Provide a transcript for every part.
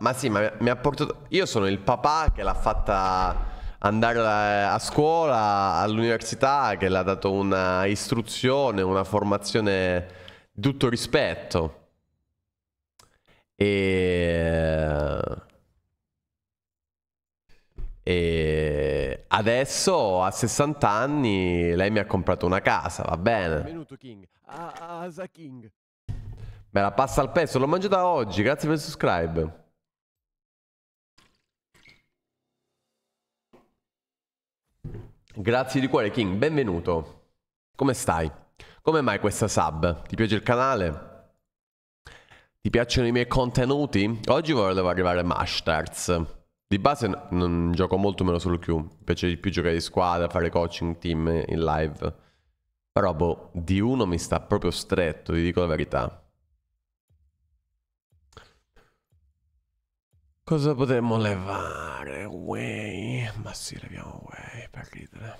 ma sì, ma mi ha portato... Io sono il papà che l'ha fatta andare eh, a scuola, all'università, che le ha dato una istruzione, una formazione di tutto rispetto. E... e... adesso a 60 anni lei mi ha comprato una casa, va bene. Benvenuto King. Asa King. Me la passa al pezzo, l'ho mangiata oggi, grazie per il subscribe. Grazie di cuore King, benvenuto. Come stai? Come mai questa sub? Ti piace il canale? Ti piacciono i miei contenuti? Oggi volevo arrivare a Masters. Di base non gioco molto meno solo Q. Mi piace di più giocare di squadra, fare coaching team in live. Però boh, di uno mi sta proprio stretto, ti dico la verità. Cosa potremmo levare? Way. Ma sì, leviamo Way per ridere.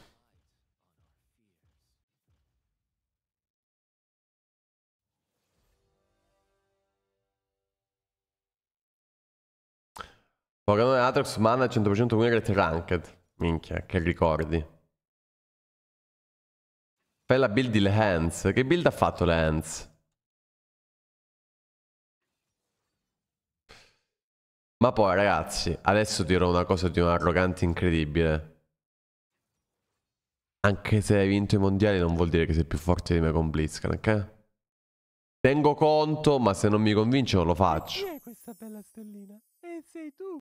Pokémon Atrox mana 100% win rate ranked. Minchia, che ricordi. Fai la build di Le Che build ha fatto Le Ma poi ragazzi, adesso dirò una cosa di un arrogante incredibile. Anche se hai vinto i mondiali non vuol dire che sei più forte di me con Blitzcrank, ok? Tengo conto, ma se non mi convince non lo faccio. chi è questa bella stellina? E eh, sei tu.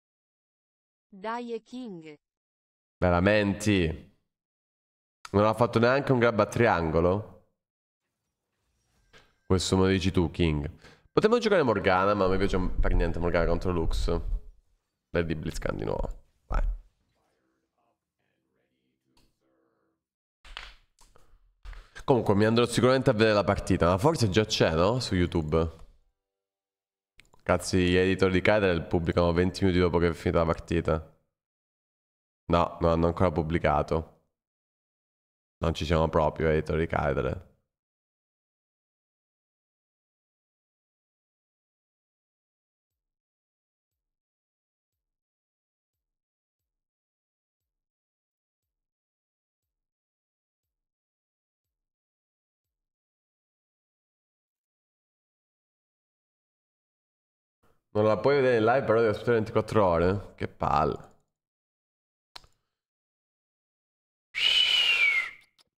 Dai e King. Veramente? Non ha fatto neanche un grab a triangolo? Questo me lo dici tu, King. Potremmo giocare Morgana, ma mi piace per niente Morgana contro Lux. Per di Blitzcan di nuovo. Vai. Comunque mi andrò sicuramente a vedere la partita, ma forse già c'è, no? Su YouTube. Cazzi, gli editor di Kyder pubblicano 20 minuti dopo che è finita la partita. No, non hanno ancora pubblicato. Non ci siamo proprio, editor di Kyder. Non la puoi vedere in live, però devi aspettare 24 ore. Che palle.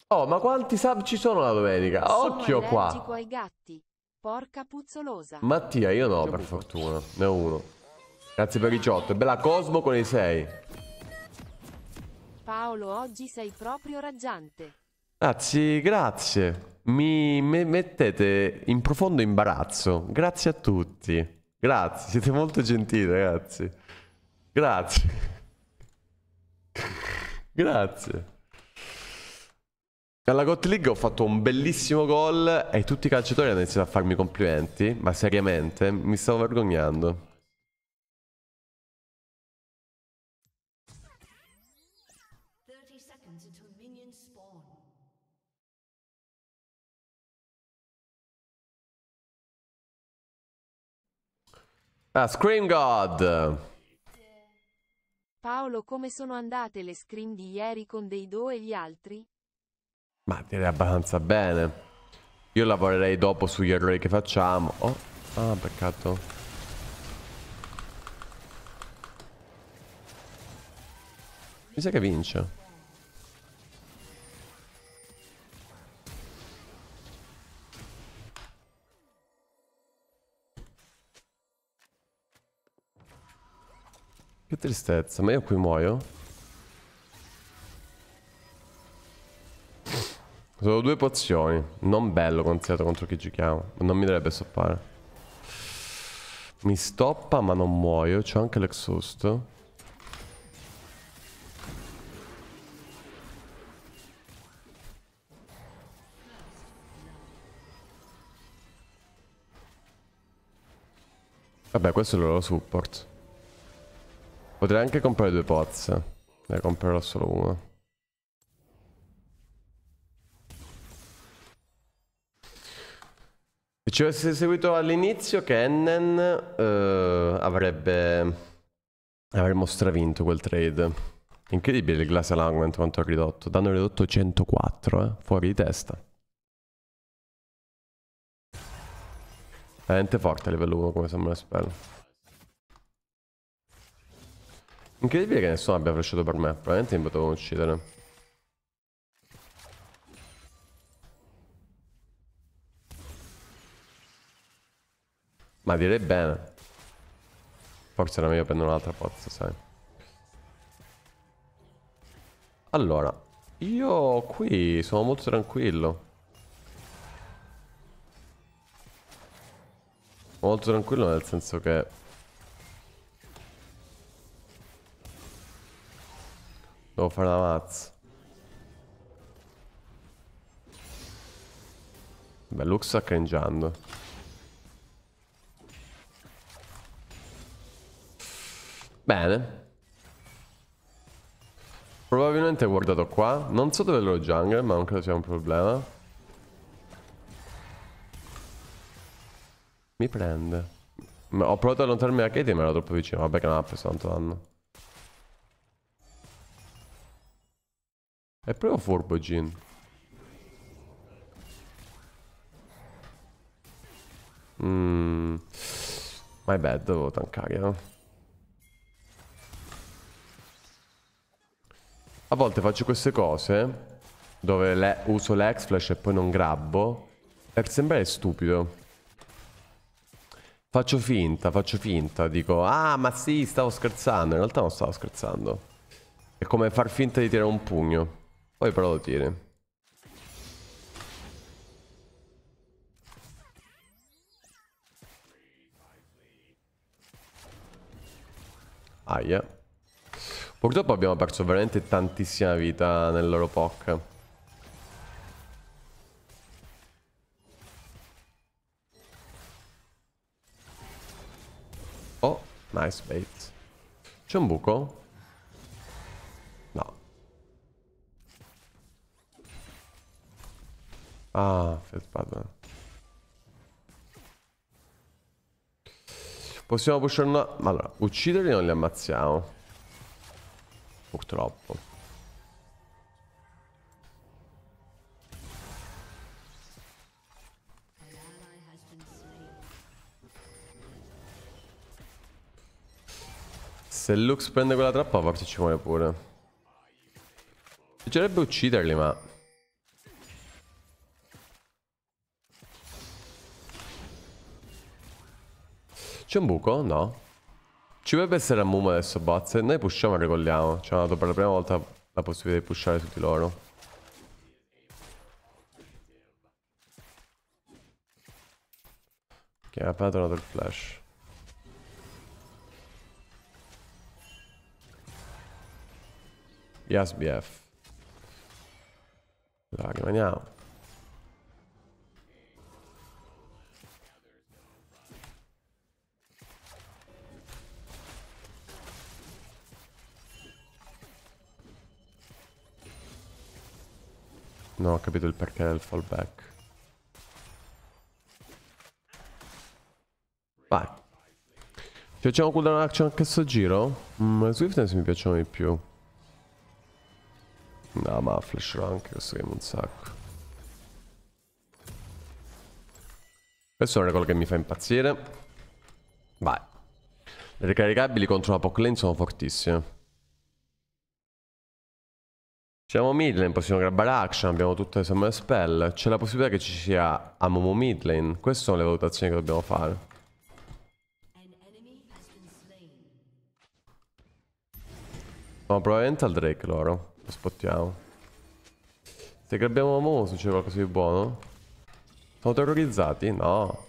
Oh, ma quanti sub ci sono la domenica? Sono Occhio qua. Ai gatti. Porca puzzolosa. Mattia, io no, per fortuna. Ne ho uno. Grazie per i 18. Bella Cosmo con i 6. Paolo, oggi sei proprio raggiante. Grazie, grazie. Mi mettete in profondo imbarazzo. Grazie a tutti. Grazie, siete molto gentili ragazzi. Grazie. Grazie. Alla Got League ho fatto un bellissimo gol e tutti i calciatori hanno iniziato a farmi complimenti, ma seriamente mi stavo vergognando. Ah, Scream God! Paolo, come sono andate le scream di ieri con dei Do e gli altri? Ma direi abbastanza bene. Io lavorerei dopo sugli errori che facciamo. Oh, ah, peccato. Mi sa che vince. Che tristezza, ma io qui muoio? Sono due pozioni. Non bello consigliato contro chi giochiamo. Non mi dovrebbe stoppare. Mi stoppa ma non muoio. C'ho anche l'exhaust. Vabbè, questo è il loro support. Potrei anche comprare due pozze. Ne comprerò solo uno. Se ci avessi seguito all'inizio Kennen eh, avrebbe... Avremmo stravinto quel trade. Incredibile il Glass Allowment quanto ha ridotto. Danno ridotto 104, eh? Fuori di testa. Veramente forte a livello 1 come sembra spell. Incredibile che nessuno abbia flashato per me. Probabilmente mi potevo uccidere. Ma direi bene. Forse era meglio prendere un'altra pozza, sai. Allora, io qui sono molto tranquillo. Molto tranquillo nel senso che Devo fare una mazza. Beh, Lux sta cringiando. Bene. Probabilmente guardato qua. Non so dove lo jungle, ma non credo sia un problema. Mi prende. ho provato ad allontanarmi da Katie, ma era troppo vicino. Vabbè che non ha preso tanto danno. È proprio furbo Mmm. My bad, devo tankare, no? Eh. A volte faccio queste cose dove le uso l'ex flash e poi non grabbo per sembrare stupido. Faccio finta, faccio finta, dico ah ma sì stavo scherzando, in realtà non stavo scherzando. È come far finta di tirare un pugno. Poi però lo tiene. Aia. Purtroppo abbiamo perso veramente tantissima vita nel loro POC. Oh, nice bait. C'è un buco? Ah, aspetta. Possiamo pushare una... Allora, ucciderli non li ammazziamo. Purtroppo. Se Lux prende quella trappa, forse ci muore pure. Mi piacerebbe ucciderli, ma... C'è un buco? No. Ci dovrebbe essere a Mumo adesso, Buzz. Noi pushiamo e regoliamo. Ci hanno dato per la prima volta la possibilità di pushare tutti loro. Che ha appena tornato il flash. Yes, BF. Allora, rimaniamo. Non ho capito il perché del fallback. Vai. Ci facciamo cooldown action anche sto giro? Mm, le swiftness mi piacciono di più. No, ma flasherò anche questo game un sacco. Questo è un regolo che mi fa impazzire. Vai. Le ricaricabili contro la Pocklane sono fortissime. Abbiamo midlane, possiamo grabbare action, abbiamo tutte le le spell. C'è la possibilità che ci sia a Amumu midlane. Queste sono le valutazioni che dobbiamo fare. Ma probabilmente al Drake loro. Lo spottiamo. Se grabbiamo Amumu succede qualcosa di buono? Sono terrorizzati? No.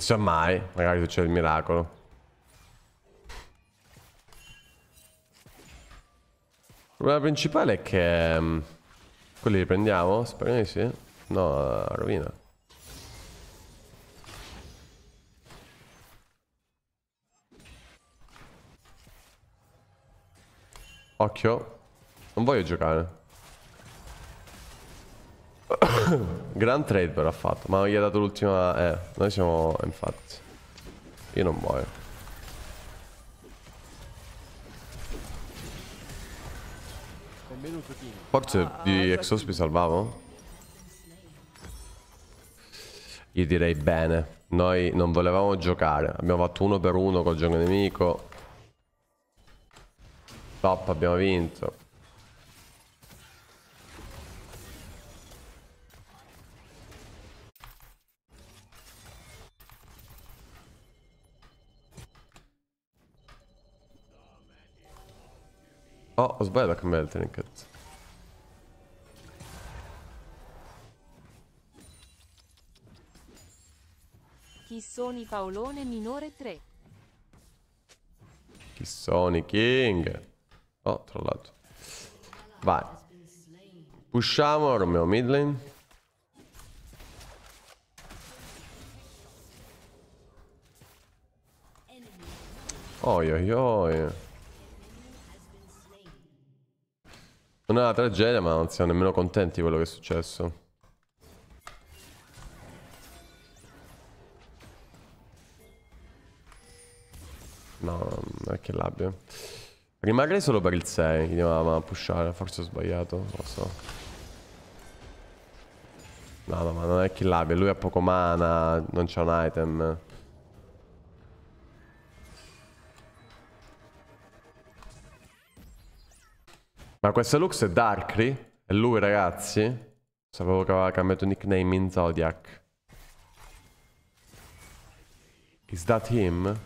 Non si sa mai, magari succede il miracolo. Il problema principale è che... Mm, quelli li prendiamo? Speriamo di sì. No, rovina. Occhio. Non voglio giocare. Gran trade però ha fatto, ma gli ha dato l'ultima... Eh, noi siamo... infatti. Io non muoio. Forse di Exos mi salvavo? Io direi bene. Noi non volevamo giocare. Abbiamo fatto uno per uno col gioco nemico. Top, abbiamo vinto. Oh, ho sbagliato a cambiare il trinket. Chi sono i Paolone minore 3? Chi sono i King? Oh, tra l'altro. Vai. Pushiamo Romeo mid lane. Oi oi oi. Non è una tragedia, ma non siamo nemmeno contenti di quello che è successo. No, non è che l'abbia. Rimarrei solo per il 6, che andiamo a pushare, forse ho sbagliato, non lo so. No, no, ma non è che l'abbia, lui ha poco mana, non c'ha un item. Ma questo Lux è Darkry? È lui, ragazzi? Sapevo che aveva cambiato nickname in Zodiac. Is that him?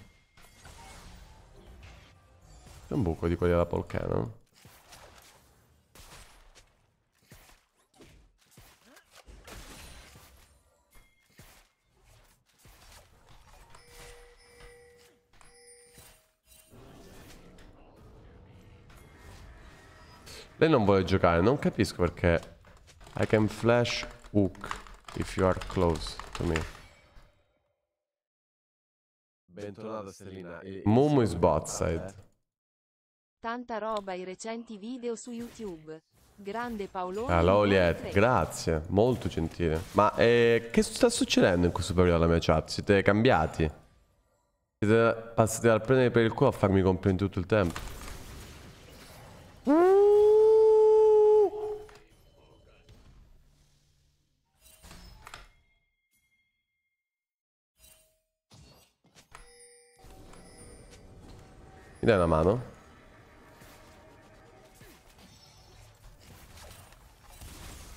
C'è un buco di quelli della Polkano. Lei non vuole giocare, non capisco perché. I can flash hook if you are close to me. Bentornata Stellina. Mumu is bot side. Eh. Tanta roba i recenti video su YouTube. Grande Paolo. Allora, ah, Oliet, grazie, molto gentile. Ma eh, che sta succedendo in questo periodo alla mia chat? Siete cambiati? Siete passati dal prendere per il culo a farmi complimenti tutto il tempo. Mi dai una mano?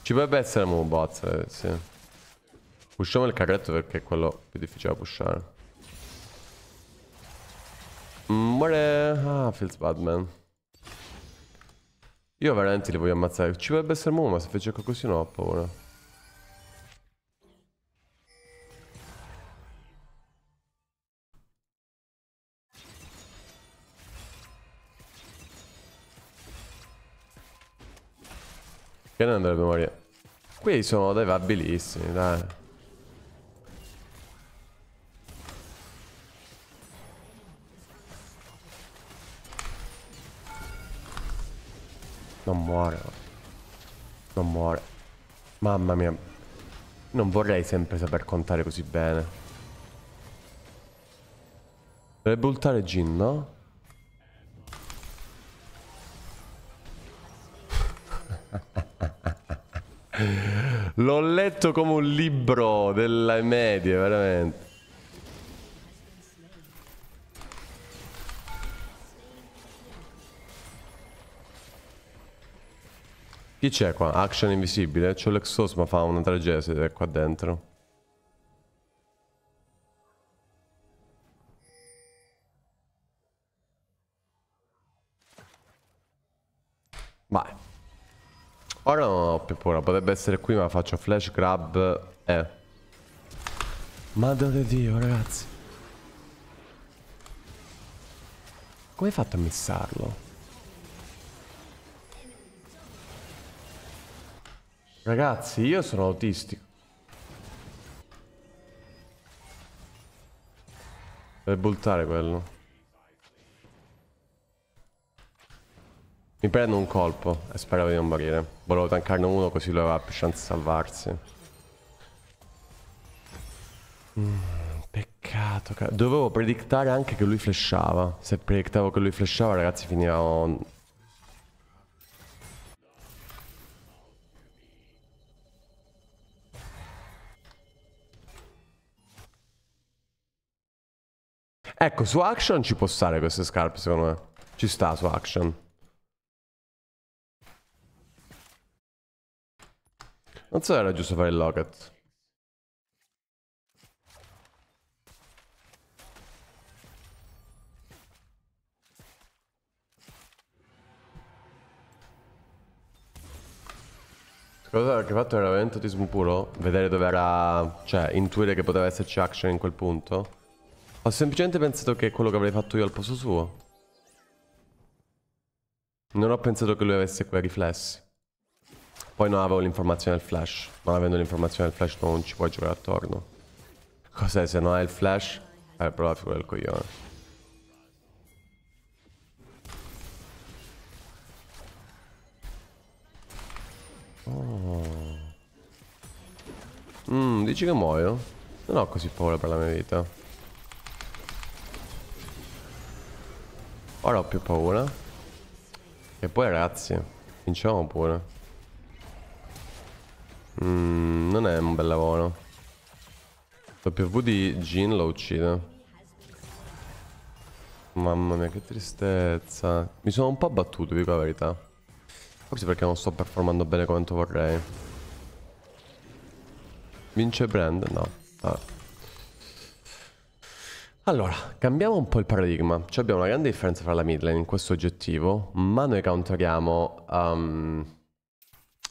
Ci potrebbe essere un bot, eh, sì. Pushiamo il carretto perché è quello più difficile da pushare. Muore... Mm, ah, feels bad, man. Io veramente li voglio ammazzare. Ci potrebbe essere un ma se fece così no ho paura. Che non dovrebbe morire. Qui sono dei abilissimi, dai. Non muore. Non muore. Mamma mia. Non vorrei sempre saper contare così bene. Dovrebbe ultare Jin, no? L'ho letto come un libro delle medie, veramente. Chi c'è qua? Action invisibile? C'ho l'exos ma fa una tragedia qua dentro. Ora non ho più paura, potrebbe essere qui ma faccio flash grab Eh Madonna di Dio ragazzi Come hai fatto a missarlo? Ragazzi io sono autistico Deve buttare quello Mi prendo un colpo e spero di non morire. Volevo tankarne uno così lui aveva più chance di salvarsi. Mm, peccato. Dovevo predictare anche che lui flashava. Se predictavo che lui flashava, ragazzi, finiamo... Ecco, su action ci può stare queste scarpe, secondo me. Ci sta su action. Non so se era giusto fare il locket. Cosa che ho fatto era veramente autismo puro? Vedere dove era... Cioè, intuire che poteva esserci action in quel punto? Ho semplicemente pensato che è quello che avrei fatto io al posto suo. Non ho pensato che lui avesse quei riflessi. Poi non avevo l'informazione del flash. Non avendo l'informazione del flash non ci puoi giocare attorno. Cos'è? Se non hai il flash... Eh, però la figura del coglione. Oh. Mm, dici che muoio? Non ho così paura per la mia vita. Ora ho più paura. E poi ragazzi, vinciamo pure. Mm, non è un bel lavoro. W di Jin lo uccide. Mamma mia, che tristezza. Mi sono un po' abbattuto, dico la verità. Forse perché non sto performando bene quanto vorrei. Vince Brand? No. Ah. Allora, cambiamo un po' il paradigma. Cioè abbiamo una grande differenza fra la mid lane in questo oggettivo, ma noi counteriamo... Um,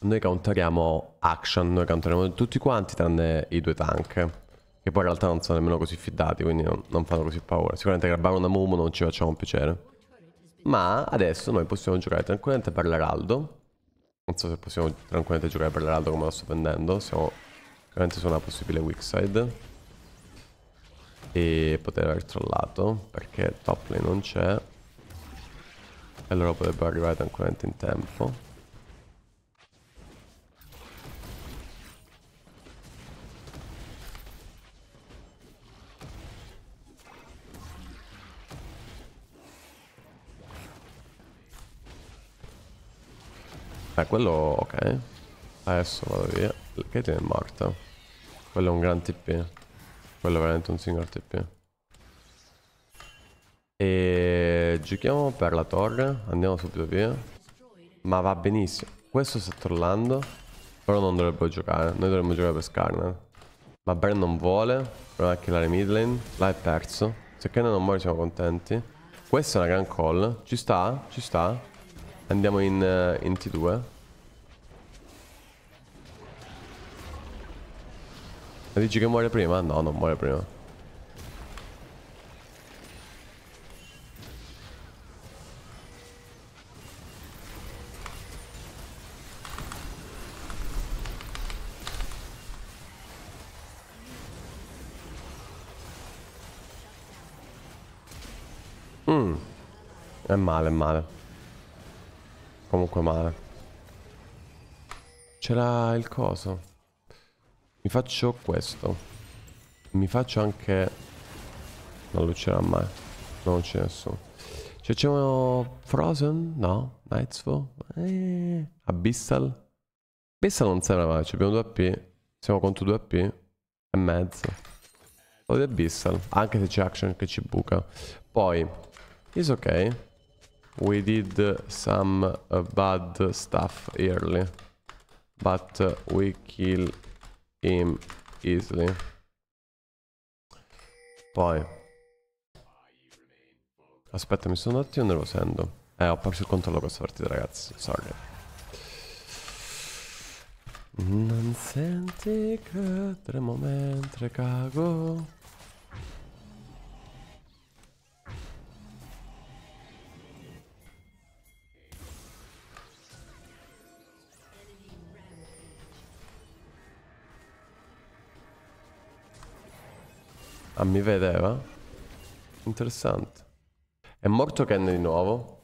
noi counteriamo action, noi counteriamo tutti quanti tranne i due tank. Che poi in realtà non sono nemmeno così fiddati quindi non, non fanno così paura. Sicuramente grabbare una Mumu non ci facciamo un piacere. Ma adesso noi possiamo giocare tranquillamente per l'Eraldo. Non so se possiamo tranquillamente giocare per l'Eraldo come lo sto vendendo Siamo veramente su una possibile weak side. E poter aver trollato, perché top lane non c'è. E Allora potrebbero arrivare tranquillamente in tempo. Eh, quello... ok. Adesso vado via. Katie è morta. Quello è un gran TP. Quello è veramente un signor TP. E giochiamo per la torre. Andiamo subito via. Ma va benissimo. Questo sta trollando. Però non dovrebbe giocare. Noi dovremmo giocare per Skarner. Ma Bren non vuole. Prova a killare mid lane. Là è perso. Se Kennen non muore siamo contenti. Questa è una gran call. Ci sta? Ci sta? Andiamo in, uh, in T2. Ma dici che muore prima? No, non muore prima. Mmm. È male, è male comunque male. C'era il coso. Mi faccio questo. Mi faccio anche... Non lucerà mai. Non c'è nessuno. Cioè c'è uno... Frozen? No. Nightsfall? Eh... Abyssal? Abyssal non serve mai. Abbiamo 2 AP. Siamo contro 2 AP. E mezzo. O di Abyssal. Anche se c'è Action che ci buca. Poi... Is ok we did some uh, bad stuff early but uh, we kill him easily poi aspetta mi sono un attimo nervosendo eh ho perso il controllo questa partita ragazzi sorry non senti che credere mentre cago Ah, mi vedeva? Interessante. È morto Ken di nuovo.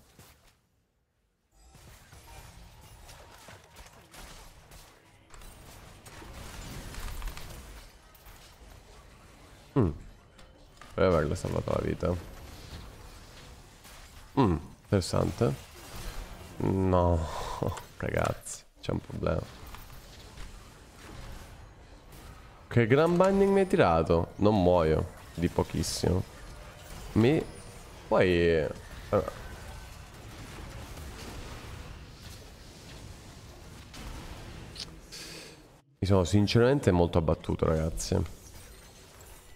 Mm. Deve averle salvato la vita. Mm, interessante. No, ragazzi, c'è un problema. Che gran binding mi hai tirato. Non muoio. Di pochissimo. Mi... Poi... Eh, mi sono sinceramente molto abbattuto, ragazzi.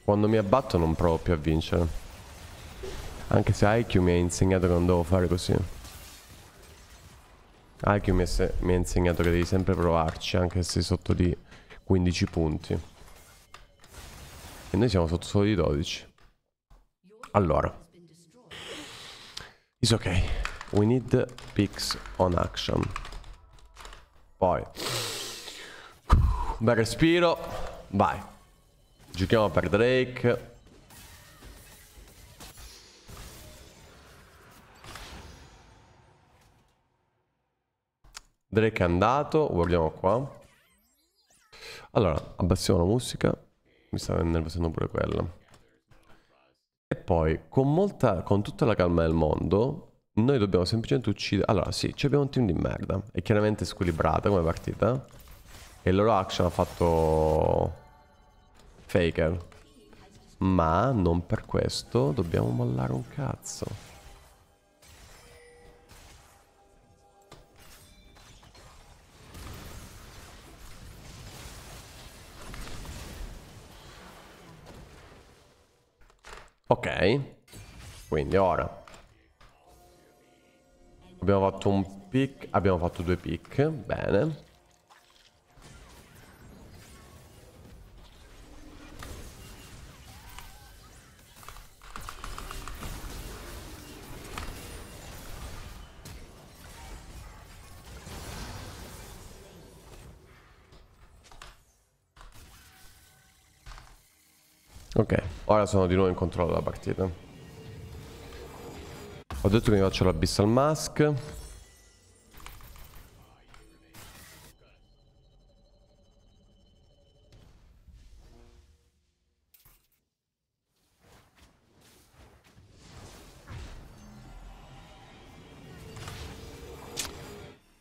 Quando mi abbatto non provo più a vincere. Anche se IQ mi ha insegnato che non devo fare così. IQ mi ha, mi ha insegnato che devi sempre provarci, anche se sotto di 15 punti che noi siamo sotto solo di 12. Allora. It's ok. We need picks on action. Poi. Bel respiro. Vai. Giochiamo per Drake. Drake è andato, guardiamo qua. Allora, abbassiamo la musica mi sta innervosendo pure quella. E poi, con, molta, con tutta la calma del mondo, noi dobbiamo semplicemente uccidere... Allora, sì, abbiamo un team di merda. È chiaramente squilibrata come partita. E il loro action ha fatto... Faker. Ma non per questo dobbiamo mollare un cazzo. Ok. Quindi ora. Abbiamo fatto un pick. Abbiamo fatto due pick. Bene. Ok. Ora sono di nuovo in controllo della partita. Ho detto che mi faccio l'Abyssal Mask.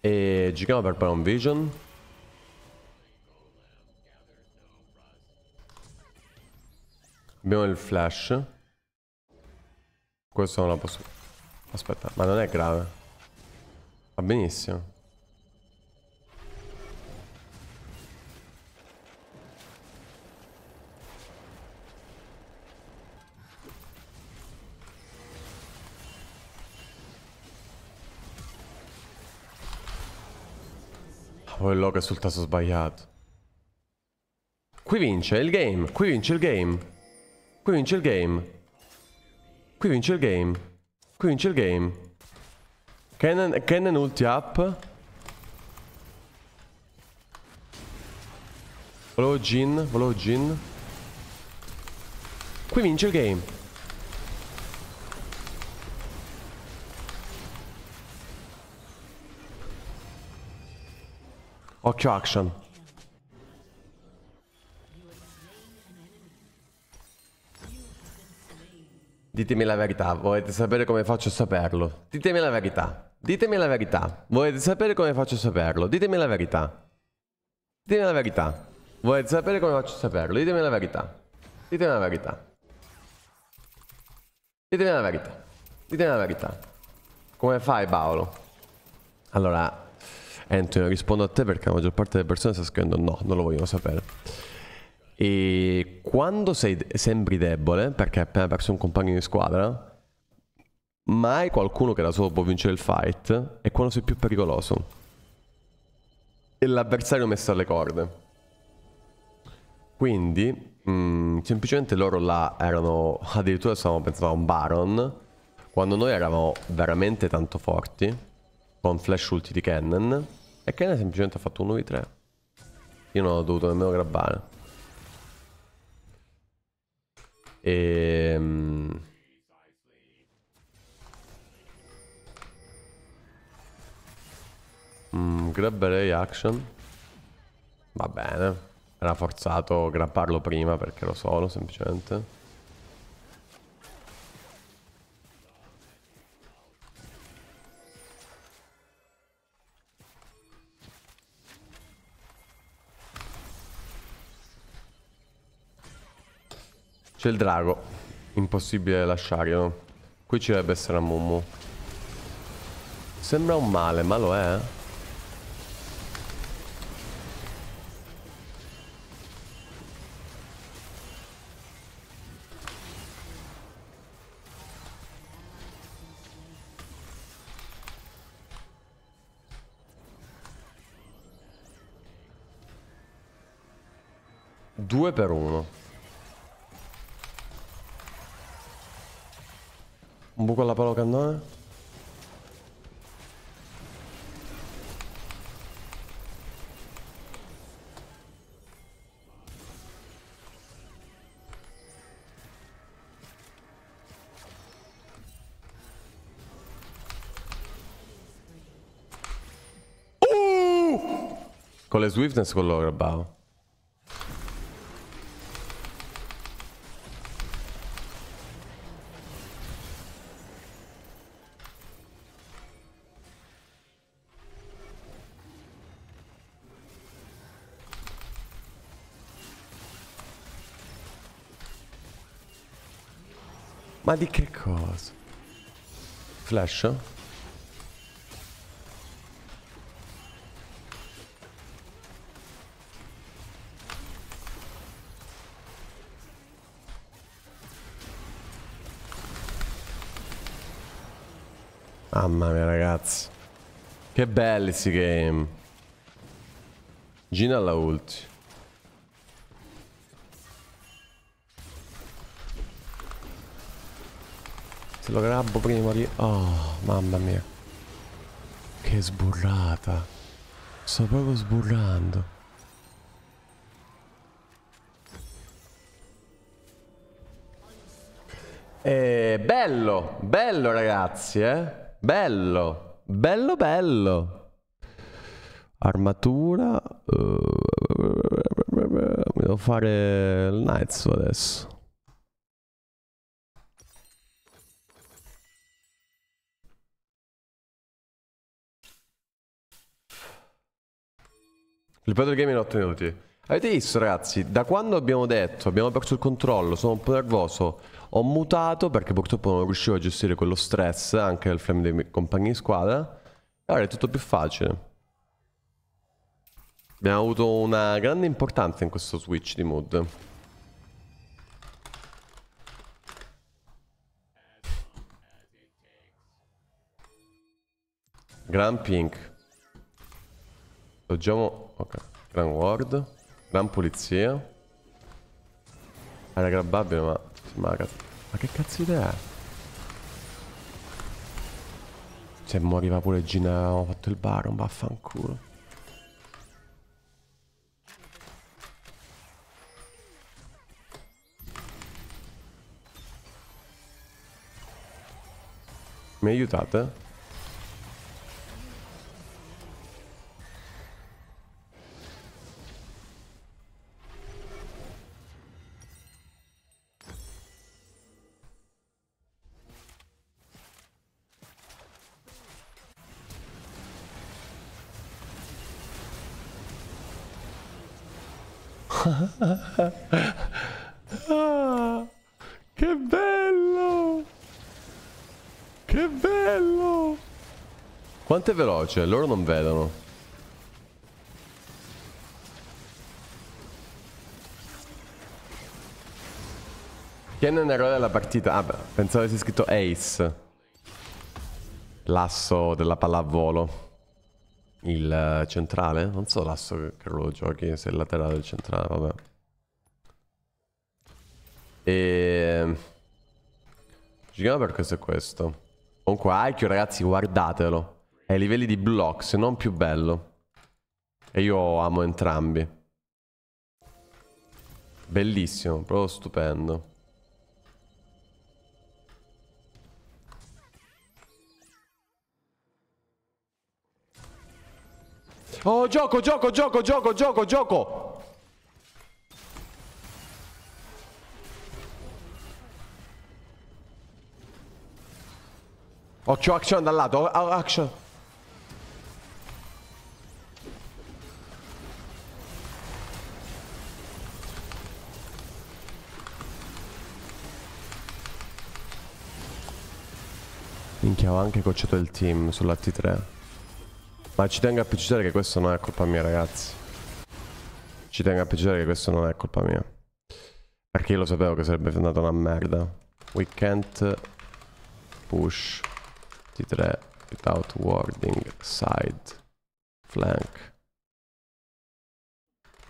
E giriamo per Brown Vision. Abbiamo il flash. Questo non lo posso... Aspetta, ma non è grave. Va benissimo. Ah, poi il logo è sul tasto sbagliato. Qui vince il game, qui vince il game. Qui vince il game. Qui vince il game. Qui vince il game. Cannon, cannon ulti up. Volevo Jin, volevo Jin. Qui vince il game. Occhio action. Ditemi la verità, volete sapere come faccio a saperlo? Ditemi la verità. Ditemi la verità. Volete sapere come faccio a saperlo? Ditemi la verità. Ditemi la verità. Volete sapere come faccio a saperlo? Ditemi la verità. Ditemi la verità. Ditemi la verità. Ditemi la verità. Come fai, Paolo? Allora, Antonio, rispondo a te perché la maggior parte delle persone sta scrivendo no, non lo vogliono sapere. E quando sei, sembri debole, perché hai appena perso un compagno di squadra, mai qualcuno che da solo può vincere il fight, è quando sei più pericoloso. E l'avversario messo alle corde. Quindi, mh, mm, semplicemente loro là erano, addirittura stavamo pensando a un Baron, quando noi eravamo veramente tanto forti, con flash ulti di Cannon, e Cannon semplicemente ha fatto 1v3. Io non ho dovuto nemmeno grabbare. Ehm... Mm, grab array action. Va bene. Era forzato grapparlo prima perché lo sono semplicemente. C'è il drago. Impossibile lasciarlo. Qui ci dovrebbe essere a Mummu. Sembra un male, ma lo è. Eh. Due per uno. Un buco alla palocannone. Uh! Con le swiftness con lo grabbavo. di che cosa? Flash? Mamma mia ragazzi Che belli sti game Gina la ultima Se lo grabbo prima di... Oh, mamma mia. Che sburrata. Sto proprio sburrando. Eh, bello, bello ragazzi, eh? Bello, bello, bello. Armatura. Uh, devo fare il Knights adesso. Il Pedal Game in 8 minuti. Avete visto ragazzi, da quando abbiamo detto, abbiamo perso il controllo, sono un po' nervoso, ho mutato perché purtroppo non riuscivo a gestire quello stress anche del flame dei miei compagni di squadra. E ora è tutto più facile. Abbiamo avuto una grande importanza in questo switch di mood. Grand Pink. Doggiamo... Ok. Gran ward. Gran pulizia. Era grabbabile ma... Ma, che cazzo idea è? Se cioè, moriva pure Gina Ho fatto il baron, vaffanculo. Mi aiutate? veloce, loro non vedono. Ken è un eroe della partita. Ah, beh, pensavo avessi scritto Ace. L'asso della pallavolo. Il eh, centrale? Non so l'asso che ruolo giochi, se è il laterale o il centrale, vabbè. E... Ehm, Giriamo per questo e questo. Comunque, Aikyo, ragazzi, guardatelo ai livelli di blocks, non più bello. E io amo entrambi. Bellissimo, proprio stupendo. Oh, gioco, gioco, gioco, gioco, gioco, gioco! Occhio, action dal lato, action! Minchia, ho anche cocciato il team sulla T3. Ma ci tengo a precisare che questo non è colpa mia, ragazzi. Ci tengo a precisare che questo non è colpa mia. Perché io lo sapevo che sarebbe andata una merda. We can't push T3 without warding side flank.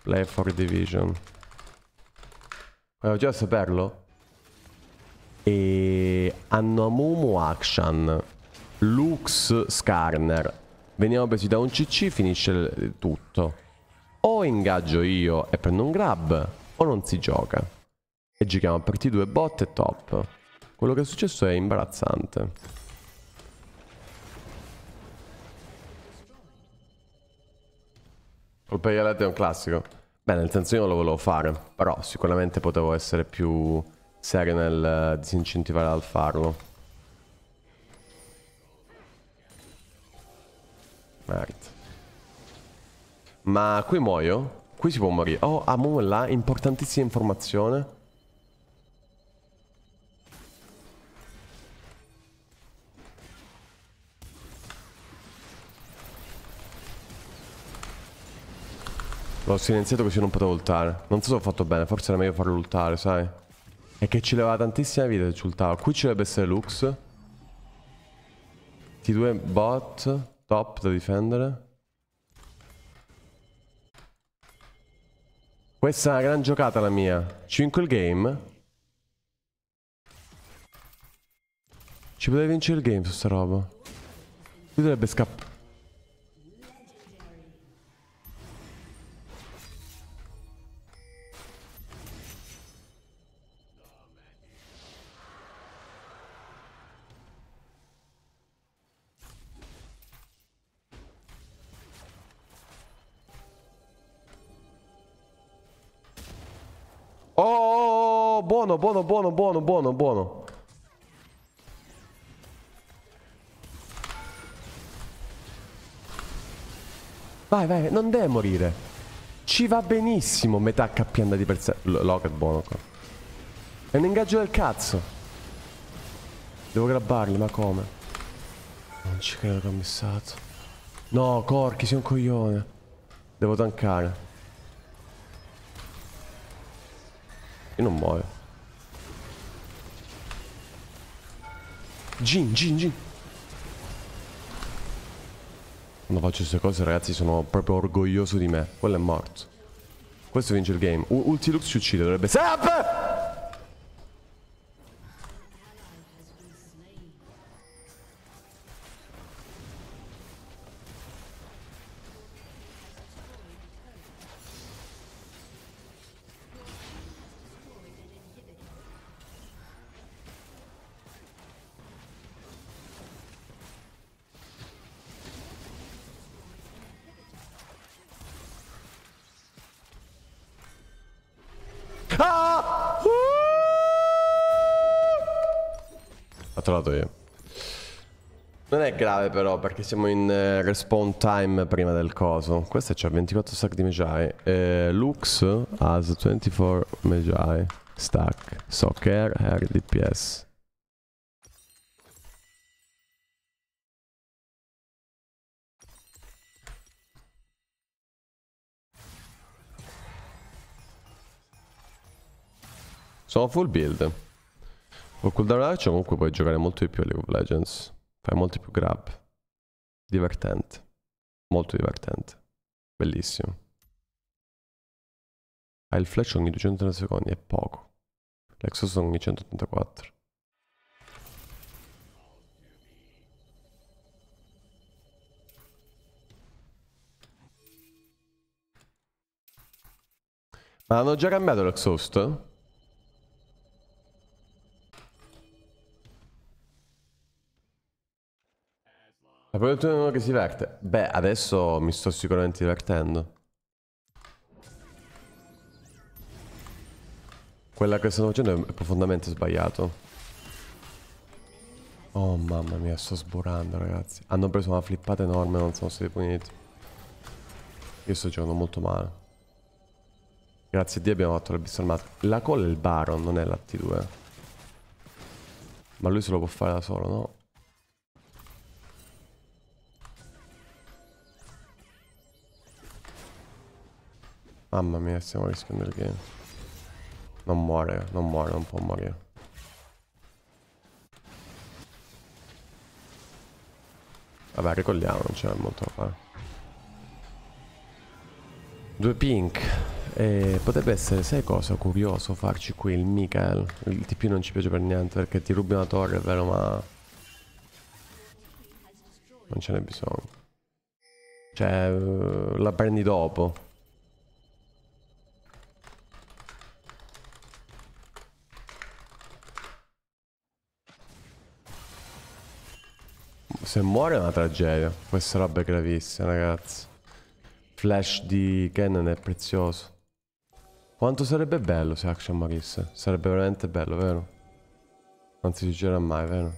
Play for division. Volevo già saperlo? e Annomumu Action, Lux Scarner. Veniamo presi da un CC, finisce tutto. O ingaggio io e prendo un grab, o non si gioca. E giochiamo a partire due bot e top. Quello che è successo è imbarazzante. Colpa di è un classico. Beh, nel senso io non lo volevo fare, però sicuramente potevo essere più serie nel eh, disincentivare al farlo. Merda. Ma qui muoio? Qui si può morire. Oh, ah, mo là, importantissima informazione. L'ho silenziato così non potevo ultare. Non so se ho fatto bene, forse era meglio farlo ultare, sai? E che ci leva tantissima vita sul tavolo. Qui ci dovrebbe essere Lux. T2 bot, top da difendere. Questa è una gran giocata la mia. 5 il game. Ci poteva vincere il game su sta roba. Qui dovrebbe scappare. vai, vai, non deve morire. Ci va benissimo metà HP anda di per sé. Locker buono qua. È un ingaggio del cazzo. Devo grabbarli, ma come? Non ci credo che ho missato. No, Corchi, sei un coglione. Devo tankare. Io non muoio. Gin, gin, gin. Quando faccio queste cose, ragazzi, sono proprio orgoglioso di me. Quello è morto. Questo vince il game. U Ultilux ci uccide, dovrebbe... Sap! l'altro io. Non è grave però perché siamo in eh, respawn time prima del coso. Questa c'ha 24 stack di Magi. Eh, Lux has 24 Magi stack. Soccer, air DPS. Sono full build. Col cooldown arcio comunque puoi giocare molto di più a League of Legends. Fai molti più grab. Divertente. Molto divertente. Bellissimo. Hai ah, il flash ogni 230 secondi, è poco. L'Exos ogni 184. Ma hanno già cambiato l'Exhaust? Ma il tu non che si diverte. Beh, adesso mi sto sicuramente divertendo. Quella che stanno facendo è profondamente sbagliato. Oh mamma mia, sto sborando ragazzi. Hanno preso una flippata enorme, non sono stati puniti. Io sto giocando molto male. Grazie a Dio abbiamo fatto la bisarmata. La call è il Baron, non è la T2. Ma lui se lo può fare da solo, no? Mamma mia, stiamo rischiando il game. Non muore, non muore, non può morire. Vabbè, ricolliamo, non c'è molto da fare. Due pink. Eh, potrebbe essere, sai cosa, curioso farci qui il Mikael. Il TP non ci piace per niente perché ti rubi una torre, è vero, ma... Non ce n'è bisogno. Cioè, eh, la prendi dopo. Se muore è una tragedia. Questa roba è gravissima, ragazzi. Flash di Cannon è prezioso. Quanto sarebbe bello se Action morisse. Sarebbe veramente bello, vero? Non si suggerirà mai, vero?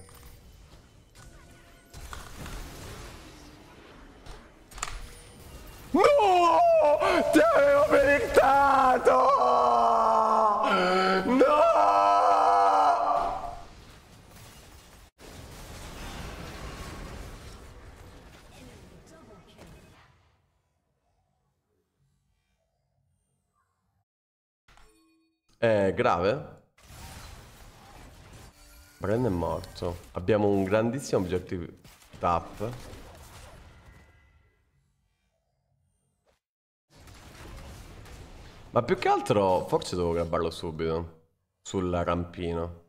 È grave. Bren è morto. Abbiamo un grandissimo objective tap. Ma più che altro forse devo grabarlo subito. Sul rampino.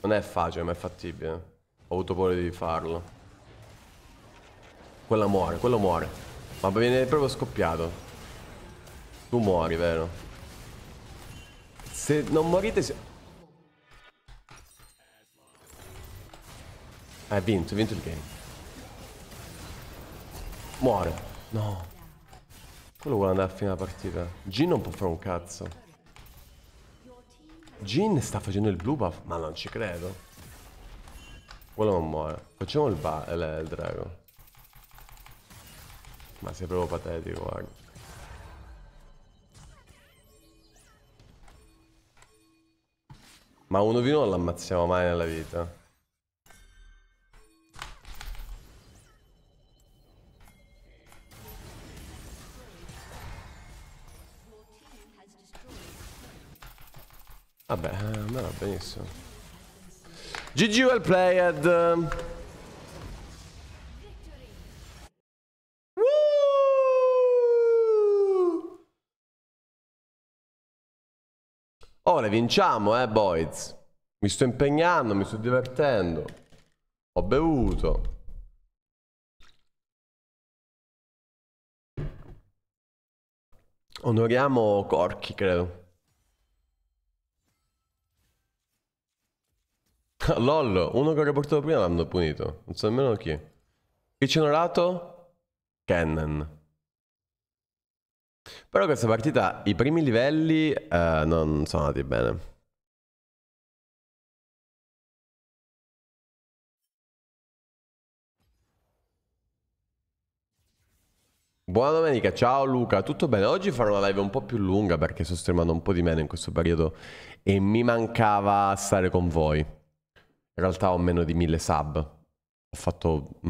Non è facile, ma è fattibile. Ho avuto paura di farlo. Quella muore, quello muore. Ma viene proprio scoppiato. Tu muori, vero? Se non morite... si... Ha vinto, ha vinto il game. Muore. No. Quello vuole andare a fine la partita. Jin non può fare un cazzo. Jin sta facendo il blue buff, ma non ci credo. Quello non muore. Facciamo il, il, il drago. Ma sei proprio patetico, guarda. Ma uno v non l'ammazziamo mai nella vita. Vabbè, eh, andava me va benissimo. GG well played! Oh, ne vinciamo, eh, boys. Mi sto impegnando, mi sto divertendo. Ho bevuto. Onoriamo Corchi, credo. Ah, Lollo, uno che ho riportato prima l'hanno punito. Non so nemmeno chi. Chi ci ha onorato? Cannon. Però questa partita, i primi livelli eh, non sono andati bene. Buona domenica, ciao Luca, tutto bene? Oggi farò una live un po' più lunga perché sto streamando un po' di meno in questo periodo e mi mancava stare con voi. In realtà ho meno di 1000 sub, ho fatto 10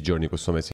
mm, giorni questo mese